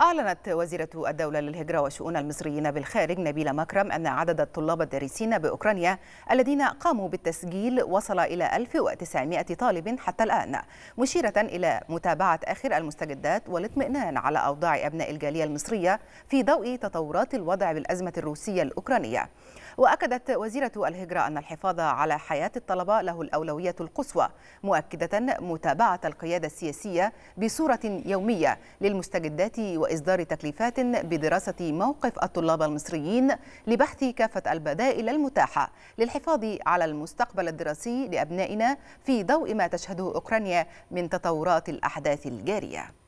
أعلنت وزيرة الدولة للهجرة وشؤون المصريين بالخارج نبيلة مكرم أن عدد الطلاب الدارسين بأوكرانيا الذين قاموا بالتسجيل وصل إلى 1900 طالب حتى الآن مشيرة إلى متابعة آخر المستجدات والاطمئنان على أوضاع أبناء الجالية المصرية في ضوء تطورات الوضع بالأزمة الروسية الأوكرانية وأكدت وزيرة الهجرة أن الحفاظ على حياة الطلبة له الأولوية القصوى مؤكدة متابعة القيادة السياسية بصورة يومية للمستجدات وإصدار تكليفات بدراسة موقف الطلاب المصريين لبحث كافة البدائل المتاحة للحفاظ على المستقبل الدراسي لأبنائنا في ضوء ما تشهده أوكرانيا من تطورات الأحداث الجارية